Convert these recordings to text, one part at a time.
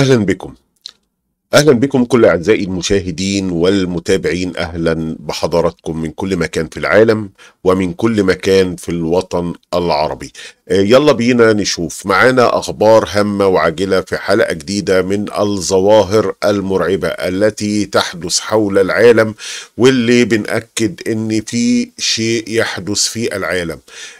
أهلا بكم اهلا بكم كل اعزائي المشاهدين والمتابعين اهلا بحضراتكم من كل مكان في العالم ومن كل مكان في الوطن العربي آه، يلا بينا نشوف معانا اخبار هامه وعاجله في حلقه جديده من الظواهر المرعبه التي تحدث حول العالم واللي بنأكد ان في شيء يحدث في العالم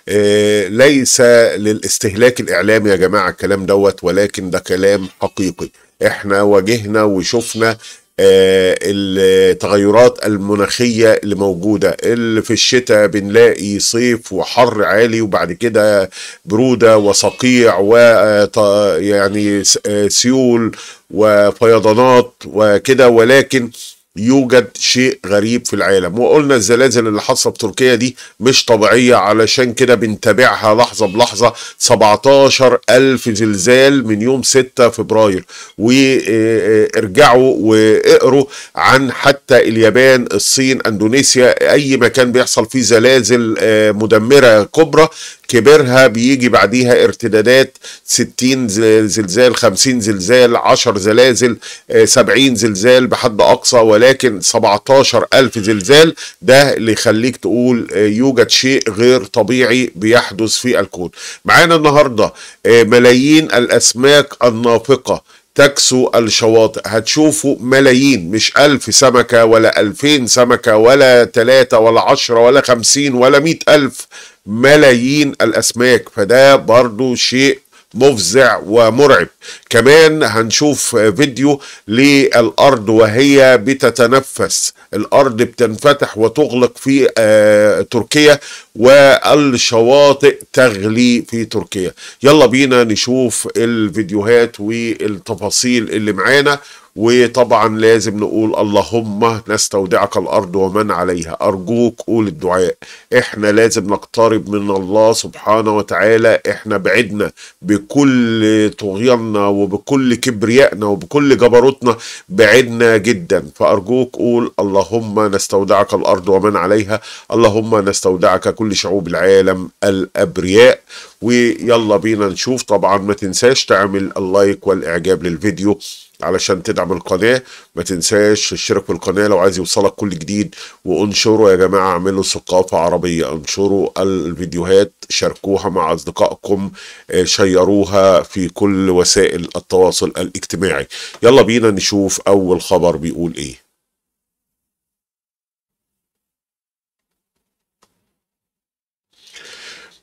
آه، ليس للاستهلاك الاعلامي يا جماعه الكلام دوت ولكن ده كلام حقيقي احنا واجهنا وشفنا آه، التغيرات المناخية اللي موجودة اللي في الشتاء بنلاقي صيف وحر عالي وبعد كده برودة وصقيع و آه، يعني آه، سيول وفيضانات وكده ولكن يوجد شيء غريب في العالم وقلنا الزلازل اللي حاصله في تركيا دي مش طبيعيه علشان كده بنتابعها لحظه بلحظه 17 ألف زلزال من يوم 6 فبراير وارجعوا واقروا عن حتى اليابان الصين اندونيسيا اي مكان بيحصل فيه زلازل آه، مدمره كبرى كبرها بيجي بعديها ارتدادات 60 زلزال 50 زلزال 10 زلازل 70 آه، زلزال بحد اقصى ولكن 17000 زلزال ده اللي يخليك تقول آه، يوجد شيء غير طبيعي بيحدث في الكون معانا النهارده آه، ملايين الاسماك النافقه تكسو الشواطئ هتشوفوا ملايين مش ألف سمكة ولا ألفين سمكة ولا ثلاثة ولا عشرة ولا خمسين ولا مئة ألف ملايين الأسماك فده برضو شيء مفزع ومرعب كمان هنشوف فيديو للأرض وهي بتتنفس الأرض بتنفتح وتغلق في آه، تركيا والشواطئ تغلي في تركيا يلا بينا نشوف الفيديوهات والتفاصيل اللي معانا وطبعا لازم نقول اللهم نستودعك الارض ومن عليها ارجوك قول الدعاء احنا لازم نقترب من الله سبحانه وتعالى احنا بعدنا بكل طغياننا وبكل كبريائنا وبكل جبروتنا بعدنا جدا فارجوك قول اللهم نستودعك الارض ومن عليها اللهم نستودعك كل شعوب العالم الابرياء ويلا بينا نشوف طبعا ما تنساش تعمل اللايك والاعجاب للفيديو علشان تدعم القناة ما تنساش تشترك في القناة لو عايز يوصلك كل جديد وانشروا يا جماعة اعملوا ثقافة عربية انشروا الفيديوهات شاركوها مع اصدقائكم آه، شيروها في كل وسائل التواصل الاجتماعي يلا بينا نشوف اول خبر بيقول ايه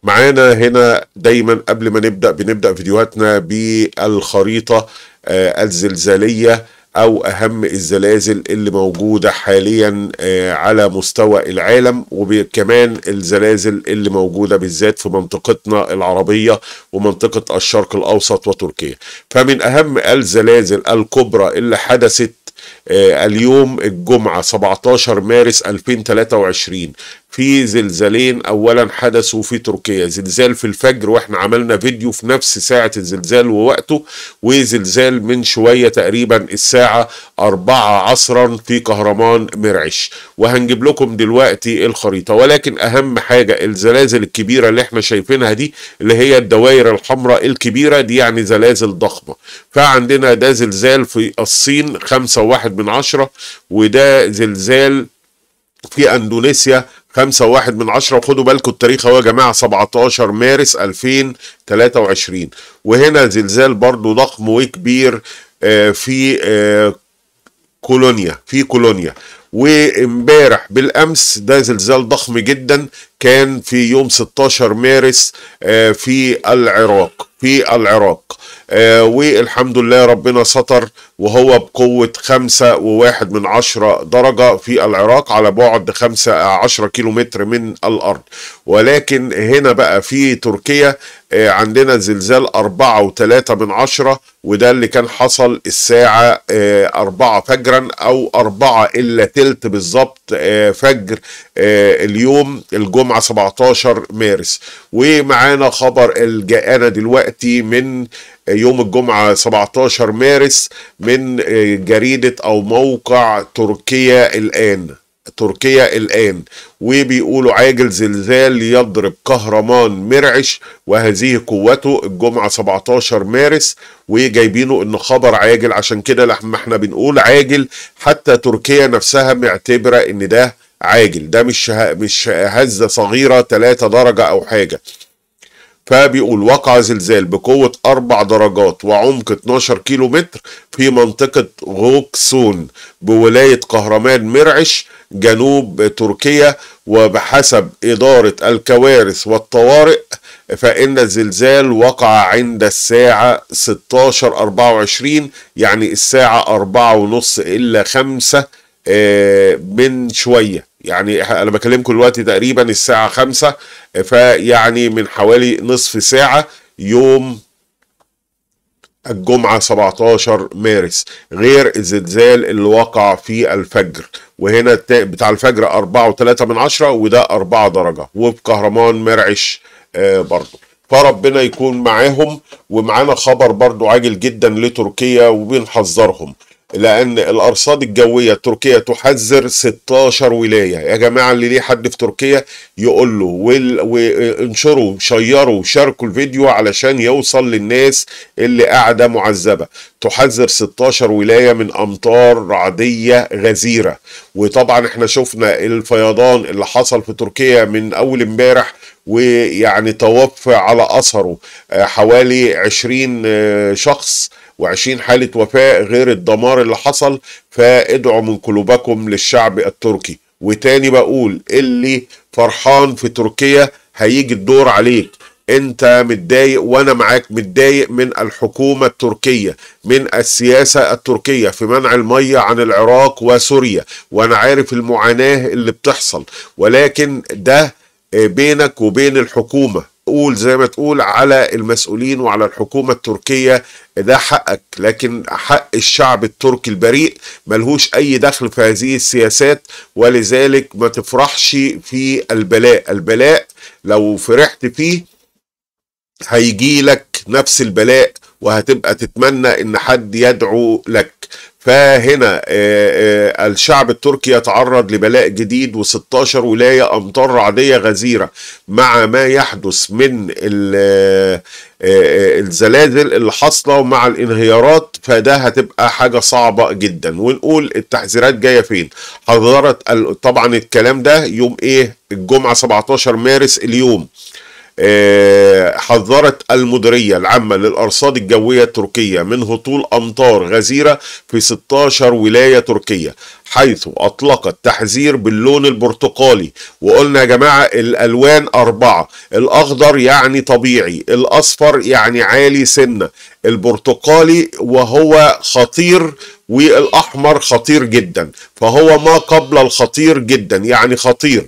معانا هنا دايما قبل ما نبدا بنبدا فيديوهاتنا بالخريطه آه، الزلزاليه او اهم الزلازل اللي موجوده حاليا آه، على مستوى العالم وكمان الزلازل اللي موجوده بالذات في منطقتنا العربيه ومنطقه الشرق الاوسط وتركيا فمن اهم الزلازل الكبرى اللي حدثت آه، اليوم الجمعة 17 مارس 2023 في زلزالين اولا حدثوا في تركيا زلزال في الفجر واحنا عملنا فيديو في نفس ساعة الزلزال ووقته وزلزال من شوية تقريبا الساعة أربعة عصرا في كهرمان مرعش وهنجيب لكم دلوقتي الخريطة ولكن أهم حاجة الزلازل الكبيرة اللي احنا شايفينها دي اللي هي الدوائر الحمراء الكبيرة دي يعني زلازل ضخمة فعندنا ده زلزال في الصين خمسة واحد من عشرة وده زلزال في اندونيسيا خمسة واحد من عشرة وخدوا بالكم التاريخ اهو يا جماعة 17 مارس 2023 وهنا زلزال برضو ضخم وكبير آه، في آه، كولونيا في كولونيا وامبارح بالامس ده زلزال ضخم جدا كان في يوم 16 مارس آه، في العراق في العراق آه، والحمد لله ربنا ستر وهو بقوة خمسة وواحد من عشرة درجة في العراق على بعد خمسة عشرة كيلومتر من الأرض ولكن هنا بقى في تركيا آه، عندنا زلزال أربعة وثلاثة من عشرة وده اللي كان حصل الساعة آه، أربعة فجرا أو أربعة إلا تلت بالظبط آه، فجر اليوم الجمعة 17 مارس ومعانا خبر الجاءنا دلوقتي من يوم الجمعة 17 مارس من جريدة أو موقع تركيا الآن تركيا الآن وبيقولوا عاجل زلزال يضرب كهرمان مرعش وهذه قوته الجمعة 17 مارس وجايبينه إن خبر عاجل عشان كده لما احنا بنقول عاجل حتى تركيا نفسها معتبرة إن ده عاجل ده مش مش هزة صغيرة 3 درجة أو حاجة فبيقول وقع زلزال بقوة أربع درجات وعمق 12 كيلو متر في منطقة غوكسون بولاية قهرمان مرعش جنوب تركيا وبحسب إدارة الكوارث والطوارئ فإن الزلزال وقع عند الساعة 16:24 يعني الساعة 4:30 إلا 5 آه، من شوية يعني أنا بكلمكم دلوقتي تقريبا الساعة 5 فيعني من حوالي نصف ساعة يوم الجمعة 17 مارس غير الزلزال اللي وقع في الفجر وهنا بتاع الفجر 4 و3 من عشرة وده 4 درجة وفي كهرمان مرعش آه، برضه فربنا يكون معاهم ومعانا خبر برضو عاجل جدا لتركيا وبنحذرهم لان الارصاد الجويه التركيه تحذر 16 ولايه يا جماعه اللي ليه حد في تركيا يقول له وانشروا شيروا شاركوا الفيديو علشان يوصل للناس اللي قاعده معذبه تحذر 16 ولايه من امطار رعديه غزيره وطبعا احنا شفنا الفيضان اللي حصل في تركيا من اول امبارح ويعني توفى على اثره آه، حوالي 20 آه، شخص وعشرين حالة وفاة غير الدمار اللي حصل فادعوا من قلوبكم للشعب التركي وتاني بقول اللي فرحان في تركيا هيجي الدور عليك انت متضايق وانا معاك متضايق من الحكومة التركية من السياسة التركية في منع المية عن العراق وسوريا وانا عارف المعاناة اللي بتحصل ولكن ده بينك وبين الحكومة تقول زي ما تقول على المسؤولين وعلى الحكومة التركية ده حقك لكن حق الشعب التركي البريء ملهوش أي دخل في هذه السياسات ولذلك ما تفرحش في البلاء البلاء لو فرحت فيه هيجي لك نفس البلاء وهتبقى تتمنى ان حد يدعو لك فهنا آه، آه، الشعب التركي يتعرض لبلاء جديد و16 ولاية أمطار رعدية غزيرة مع ما يحدث من آه، الزلازل اللي حاصلة ومع الانهيارات فده هتبقى حاجة صعبة جدا ونقول التحذيرات جاية فين حضرت طبعا الكلام ده يوم ايه الجمعة 17 مارس اليوم آه، حذرت المديرية العامة للأرصاد الجوية التركية من هطول أمطار غزيرة في 16 ولاية تركية حيث أطلقت تحذير باللون البرتقالي وقلنا يا جماعة الألوان أربعة الأخضر يعني طبيعي الأصفر يعني عالي سنة البرتقالي وهو خطير والأحمر خطير جدا فهو ما قبل الخطير جدا يعني خطير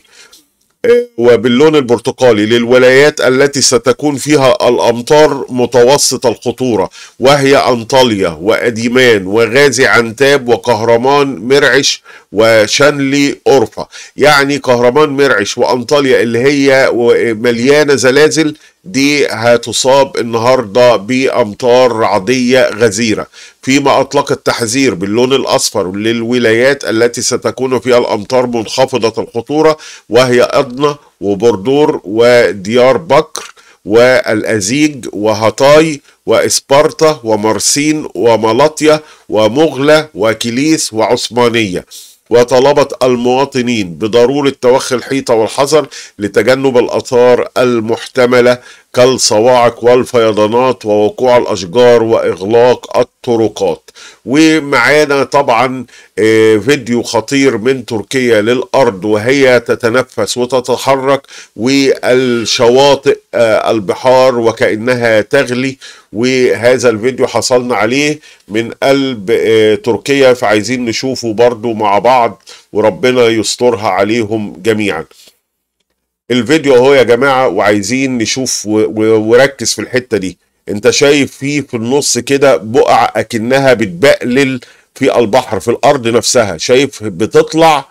وباللون البرتقالي للولايات التي ستكون فيها الأمطار متوسط الخطورة وهي أنطاليا وأديمان وغازي عنتاب وكهرمان مرعش وشانلي أورفا يعني كهرمان مرعش وأنطاليا اللي هي مليانة زلازل دي هتصاب النهاردة بأمطار رعديه غزيرة فيما أطلق التحذير باللون الأصفر للولايات التي ستكون فيها الأمطار منخفضة الخطورة وهي أدنى وبردور وديار بكر والأزيج وهطاي وإسبارتا ومرسين وملطيا ومغلى وكليس وعثمانية وطالبت المواطنين بضرورة توخي الحيطة والحذر لتجنب الآثار المحتملة كالصواعق والفيضانات ووقوع الأشجار وإغلاق الطرقات ومعانا طبعا آه، فيديو خطير من تركيا للأرض وهي تتنفس وتتحرك والشواطئ آه، البحار وكأنها تغلي وهذا الفيديو حصلنا عليه من قلب آه، تركيا فعايزين نشوفه برضو مع بعض وربنا يسترها عليهم جميعا الفيديو اهو يا جماعه وعايزين نشوف وركز في الحته دي انت شايف فيه في النص كده بقع اكنها بتبقلل في البحر في الارض نفسها شايف بتطلع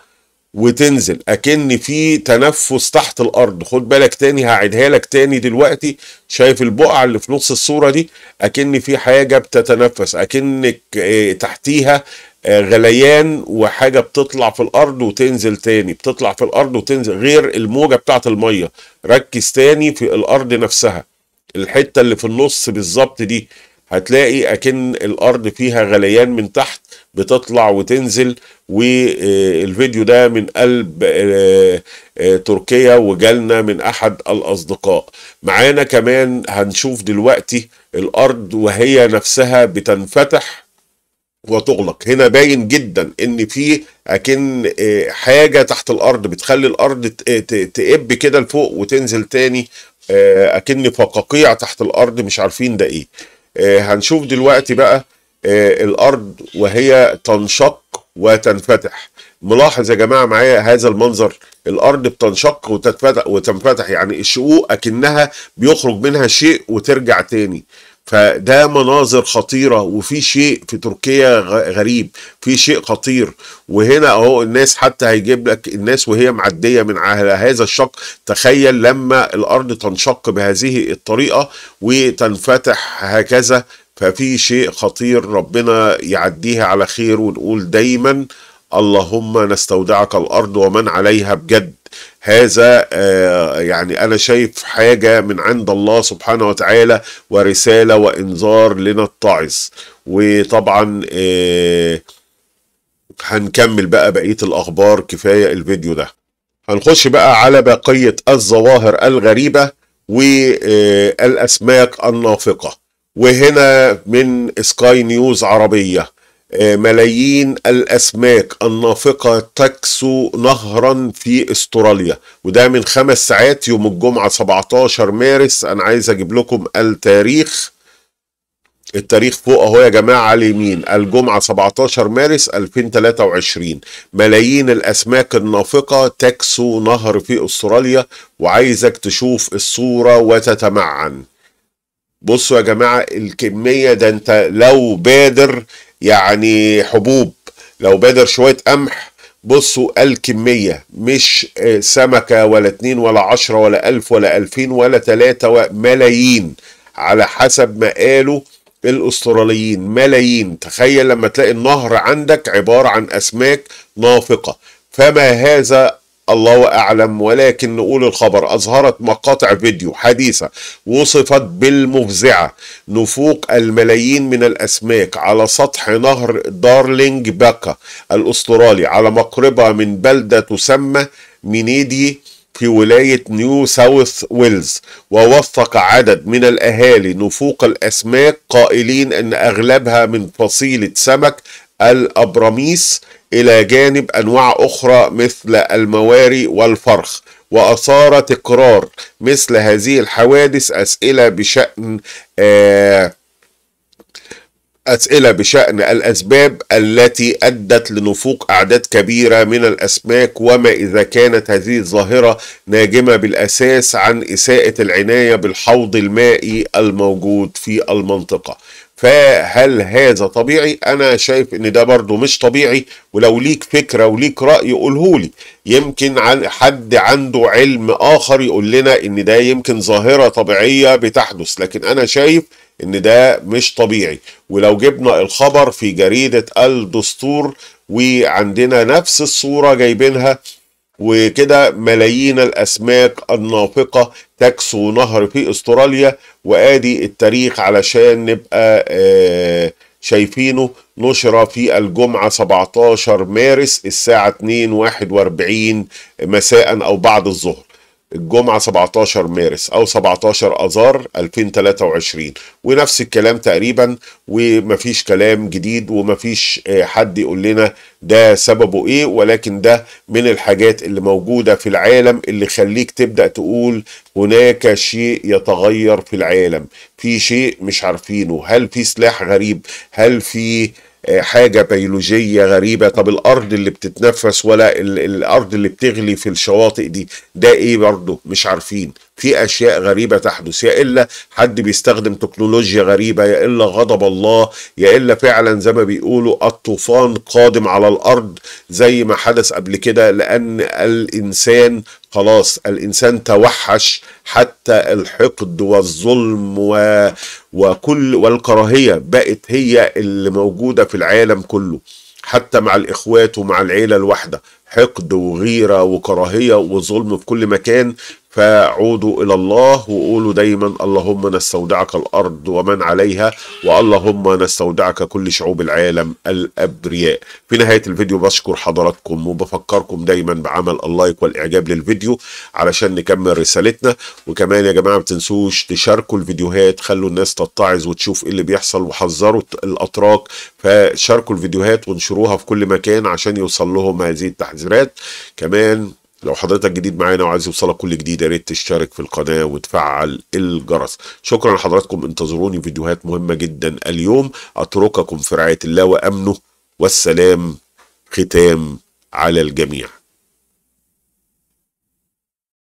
وتنزل اكن في تنفس تحت الارض خد بالك تاني هعيدها لك تاني دلوقتي شايف البقع اللي في نص الصوره دي اكن في حاجه بتتنفس اكنك آه، تحتيها آه، غليان وحاجه بتطلع في الارض وتنزل تاني بتطلع في الارض وتنزل غير الموجه بتاعه الميه ركز تاني في الارض نفسها الحته اللي في النص بالظبط دي هتلاقي اكن الارض فيها غليان من تحت بتطلع وتنزل والفيديو ده من قلب آه، آه، تركيا وجالنا من احد الاصدقاء معانا كمان هنشوف دلوقتي الارض وهي نفسها بتنفتح وتغلق هنا باين جدا ان في اكن آه، حاجه تحت الارض بتخلي الارض تقب كده لفوق وتنزل تاني آه، اكن فقاقيع تحت الارض مش عارفين ده ايه آه، هنشوف دلوقتي بقى الارض وهي تنشق وتنفتح ملاحظ يا جماعه معايا هذا المنظر الارض بتنشق وتتفتح وتنفتح يعني الشقوق اكنها بيخرج منها شيء وترجع تاني فده مناظر خطيرة وفي شيء في تركيا غريب في شيء خطير وهنا اهو الناس حتى هيجيب لك الناس وهي معدية من على هذا الشق تخيل لما الارض تنشق بهذه الطريقة وتنفتح هكذا ففي شيء خطير ربنا يعديها على خير ونقول دايما اللهم نستودعك الارض ومن عليها بجد هذا آه، يعني أنا شايف حاجة من عند الله سبحانه وتعالى ورسالة وإنذار لنتعظ وطبعا آه، هنكمل بقى بقية الأخبار كفاية الفيديو ده هنخش بقى على بقية الظواهر الغريبة والأسماك آه، النافقة وهنا من سكاي نيوز عربية آه، ملايين الأسماك النافقة تكسو نهرا في استراليا وده من خمس ساعات يوم الجمعة 17 مارس أنا عايز أجيب لكم التاريخ التاريخ فوق اهو يا جماعه على اليمين الجمعه 17 مارس 2023 ملايين الاسماك النافقه تكسو نهر في استراليا وعايزك تشوف الصوره وتتمعن بصوا يا جماعه الكميه ده انت لو بادر يعني حبوب لو بادر شوية قمح بصوا الكمية مش آه، سمكة ولا اتنين ولا عشرة ولا ألف ولا ألفين ولا تلاتة ملايين على حسب ما قالوا الاستراليين ملايين تخيل لما تلاقي النهر عندك عبارة عن أسماك نافقة فما هذا الله أعلم ولكن نقول الخبر أظهرت مقاطع فيديو حديثة وصفت بالمفزعة نفوق الملايين من الأسماك على سطح نهر دارلينج باكا الأسترالي على مقربة من بلدة تسمى مينيدي في ولاية نيو ساوث ويلز ووثق عدد من الأهالي نفوق الأسماك قائلين أن أغلبها من فصيلة سمك الأبراميس إلى جانب أنواع أخرى مثل المواري والفرخ وأثار تكرار مثل هذه الحوادث أسئلة بشأن آه، أسئلة بشأن الأسباب التي أدت لنفوق أعداد كبيرة من الأسماك وما إذا كانت هذه الظاهرة ناجمة بالأساس عن إساءة العناية بالحوض المائي الموجود في المنطقة فهل هذا طبيعي انا شايف ان ده برضو مش طبيعي ولو ليك فكرة وليك رأي قولهولي يمكن حد عنده علم اخر يقول لنا ان ده يمكن ظاهرة طبيعية بتحدث لكن انا شايف ان ده مش طبيعي ولو جبنا الخبر في جريدة الدستور وعندنا نفس الصورة جايبينها وكده ملايين الأسماك النافقة تكسو نهر في أستراليا وآدي التاريخ علشان نبقى آه، شايفينه نشر في الجمعة 17 مارس الساعة 2:41 مساء أو بعد الظهر الجمعة 17 مارس أو 17 أذار 2023 ونفس الكلام تقريبا ومفيش كلام جديد ومفيش آه، حد يقول لنا ده سببه إيه ولكن ده من الحاجات اللي موجودة في العالم اللي خليك تبدأ تقول هناك شيء يتغير في العالم في شيء مش عارفينه هل في سلاح غريب هل في آه آه، حاجة بيولوجية غريبة طب الأرض اللي بتتنفس ولا الأرض اللي بتغلي في الشواطئ دي ده إيه برضه مش عارفين في اشياء غريبه تحدث يا الا حد بيستخدم تكنولوجيا غريبه يا الا غضب الله يا الا فعلا زي ما بيقولوا الطوفان قادم على الارض زي ما حدث قبل كده لان الانسان خلاص الانسان توحش حتى الحقد والظلم و... وكل والكراهيه بقت هي اللي موجوده في العالم كله حتى مع الاخوات ومع العيله الواحده حقد وغيره وكراهيه وظلم في كل مكان فعودوا إلى الله وقولوا دايما اللهم نستودعك الأرض ومن عليها واللهم نستودعك كل شعوب العالم الأبرياء في نهاية الفيديو بشكر حضراتكم وبفكركم دايما بعمل اللايك والإعجاب للفيديو علشان نكمل رسالتنا وكمان يا جماعة ما تنسوش تشاركوا الفيديوهات خلوا الناس تتعظ وتشوف إيه اللي بيحصل وحذروا الأتراك فشاركوا الفيديوهات وانشروها في كل مكان عشان يوصل لهم هذه التحذيرات كمان لو حضرتك جديد معانا وعايز يوصلك كل جديد يا ريت تشترك في القناه وتفعل الجرس شكرا لحضراتكم انتظروني فيديوهات مهمه جدا اليوم اترككم في رعايه الله وامنه والسلام ختام على الجميع